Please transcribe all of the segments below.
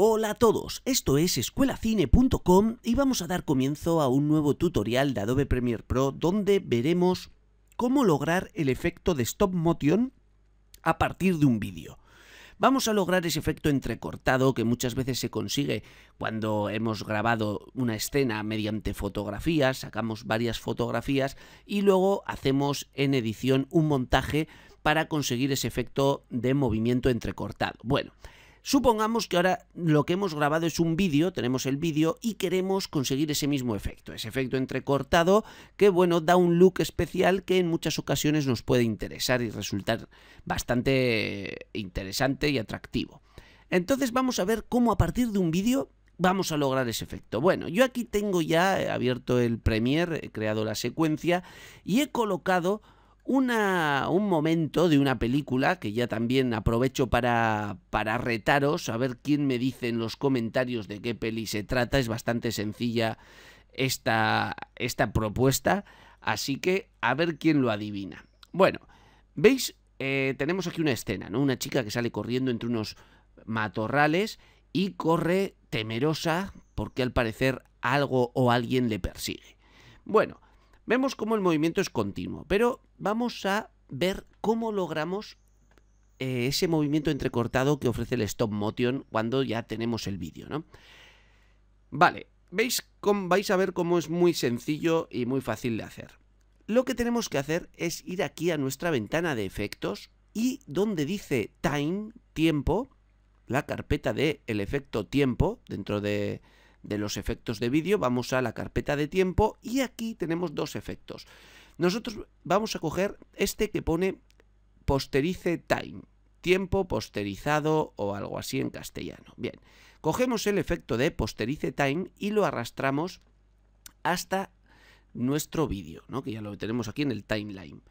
Hola a todos, esto es escuelacine.com y vamos a dar comienzo a un nuevo tutorial de Adobe Premiere Pro donde veremos cómo lograr el efecto de stop motion a partir de un vídeo. Vamos a lograr ese efecto entrecortado que muchas veces se consigue cuando hemos grabado una escena mediante fotografías, sacamos varias fotografías y luego hacemos en edición un montaje para conseguir ese efecto de movimiento entrecortado. Bueno, Supongamos que ahora lo que hemos grabado es un vídeo, tenemos el vídeo y queremos conseguir ese mismo efecto, ese efecto entrecortado que bueno, da un look especial que en muchas ocasiones nos puede interesar y resultar bastante interesante y atractivo. Entonces vamos a ver cómo a partir de un vídeo vamos a lograr ese efecto. Bueno, yo aquí tengo ya abierto el Premiere, he creado la secuencia y he colocado un momento de una película que ya también aprovecho para, para retaros, a ver quién me dice en los comentarios de qué peli se trata, es bastante sencilla esta, esta propuesta, así que a ver quién lo adivina. Bueno, veis, eh, tenemos aquí una escena, ¿no? Una chica que sale corriendo entre unos matorrales y corre temerosa porque al parecer algo o alguien le persigue. Bueno, Vemos cómo el movimiento es continuo, pero vamos a ver cómo logramos eh, ese movimiento entrecortado que ofrece el stop motion cuando ya tenemos el vídeo, ¿no? Vale, veis, vais a ver cómo es muy sencillo y muy fácil de hacer. Lo que tenemos que hacer es ir aquí a nuestra ventana de efectos y donde dice time, tiempo, la carpeta de el efecto tiempo dentro de, de los efectos de vídeo, vamos a la carpeta de tiempo y aquí tenemos dos efectos. Nosotros vamos a coger este que pone posterice time, tiempo posterizado o algo así en castellano. Bien, cogemos el efecto de posterice time y lo arrastramos hasta nuestro vídeo, ¿no? que ya lo tenemos aquí en el timeline.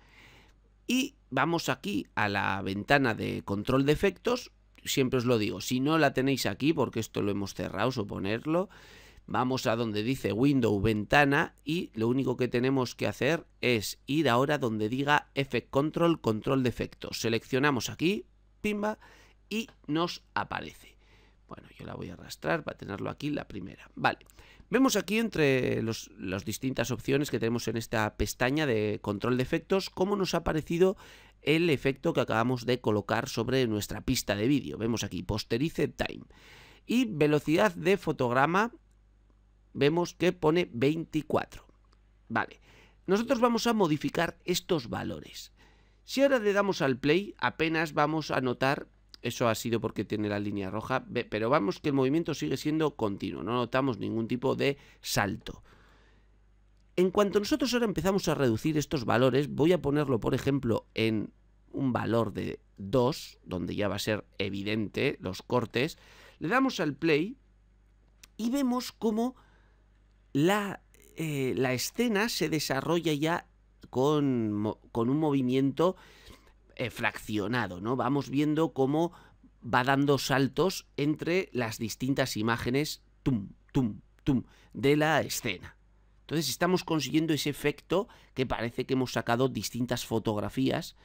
Y vamos aquí a la ventana de control de efectos siempre os lo digo, si no la tenéis aquí, porque esto lo hemos cerrado, suponerlo, vamos a donde dice Window Ventana y lo único que tenemos que hacer es ir ahora donde diga Effect Control, Control de Efectos. Seleccionamos aquí, pimba, y nos aparece. Bueno, yo la voy a arrastrar para tenerlo aquí la primera. Vale, vemos aquí entre las distintas opciones que tenemos en esta pestaña de control de efectos cómo nos ha aparecido el efecto que acabamos de colocar sobre nuestra pista de vídeo. Vemos aquí Posterize Time. Y velocidad de fotograma vemos que pone 24. Vale, nosotros vamos a modificar estos valores. Si ahora le damos al play, apenas vamos a notar, eso ha sido porque tiene la línea roja, pero vamos que el movimiento sigue siendo continuo, no notamos ningún tipo de salto. En cuanto nosotros ahora empezamos a reducir estos valores, voy a ponerlo, por ejemplo, en un valor de 2, donde ya va a ser evidente los cortes, le damos al play y vemos cómo la, eh, escena se desarrolla ya con, un movimiento eh, fraccionado, ¿no? Vamos viendo cómo va dando saltos entre las distintas imágenes, tum, tum, tum, de la escena. Entonces estamos consiguiendo ese efecto que parece que hemos sacado distintas fotografías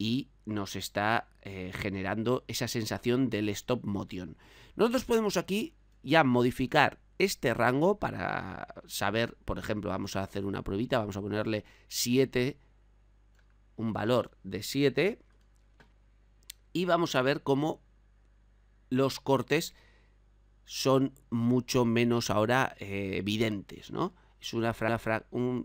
y nos está eh, generando esa sensación del stop motion. Nosotros podemos aquí ya modificar este rango para saber, por ejemplo, vamos a hacer una pruebita, vamos a ponerle 7, un valor de 7, y vamos a ver cómo los cortes son mucho menos ahora eh, evidentes, ¿no? Es una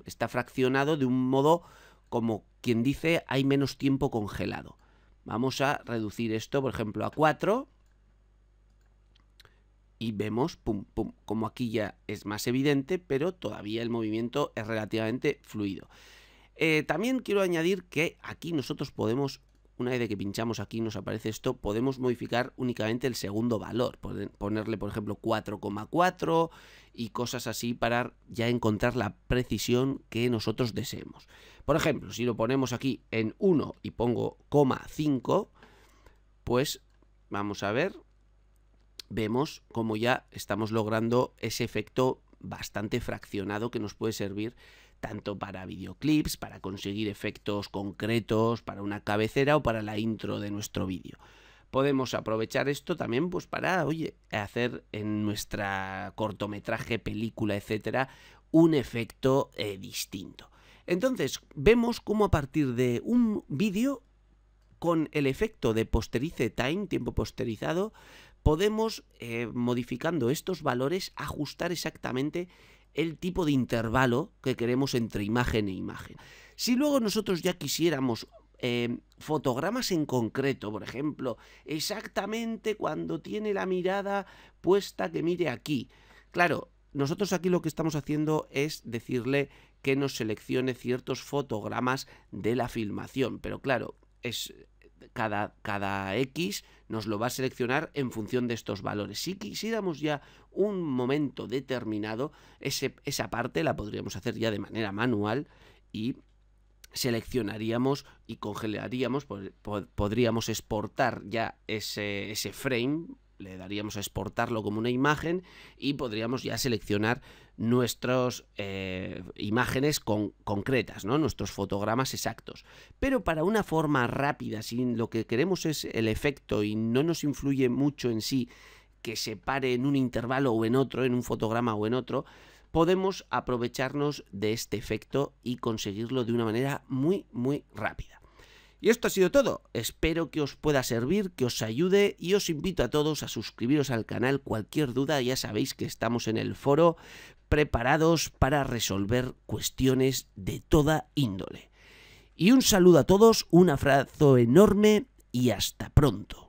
está fraccionado de un modo como quien dice hay menos tiempo congelado. Vamos a reducir esto, por ejemplo, a 4. Y vemos, pum, pum, como aquí ya es más evidente, pero todavía el movimiento es relativamente fluido. Eh, también quiero añadir que aquí nosotros podemos una vez que pinchamos aquí nos aparece esto, podemos modificar únicamente el segundo valor, ponerle por ejemplo 4,4 y cosas así para ya encontrar la precisión que nosotros deseemos. Por ejemplo, si lo ponemos aquí en 1 y pongo 5, pues vamos a ver, vemos como ya estamos logrando ese efecto bastante fraccionado que nos puede servir tanto para videoclips, para conseguir efectos concretos, para una cabecera o para la intro de nuestro vídeo. Podemos aprovechar esto también pues para, oye, hacer en nuestra cortometraje, película, etcétera, un efecto eh, distinto. Entonces, vemos cómo a partir de un vídeo con el efecto de posterice time, tiempo posterizado, podemos, eh, modificando estos valores, ajustar exactamente el tipo de intervalo que queremos entre imagen e imagen. Si luego nosotros ya quisiéramos eh, fotogramas en concreto, por ejemplo, exactamente cuando tiene la mirada puesta que mire aquí, claro, nosotros aquí lo que estamos haciendo es decirle que nos seleccione ciertos fotogramas de la filmación, pero claro, es cada, X nos lo va a seleccionar en función de estos valores. Si quisiéramos ya un momento determinado, esa parte la podríamos hacer ya de manera manual y seleccionaríamos y congelaríamos, pues, podríamos exportar ya ese, ese frame le daríamos a exportarlo como una imagen y podríamos ya seleccionar nuestras eh, imágenes concretas, nuestros fotogramas exactos. Pero para una forma rápida, si lo que queremos es el efecto y no nos influye mucho en sí que se pare en un intervalo o en otro, en un fotograma o en otro, podemos aprovecharnos de este efecto y conseguirlo de una manera muy, muy rápida. Y esto ha sido todo, espero que os pueda servir, que os ayude y os invito a todos a suscribiros al canal, cualquier duda ya sabéis que estamos en el foro preparados para resolver cuestiones de toda índole. Y un saludo a todos, un abrazo enorme y hasta pronto.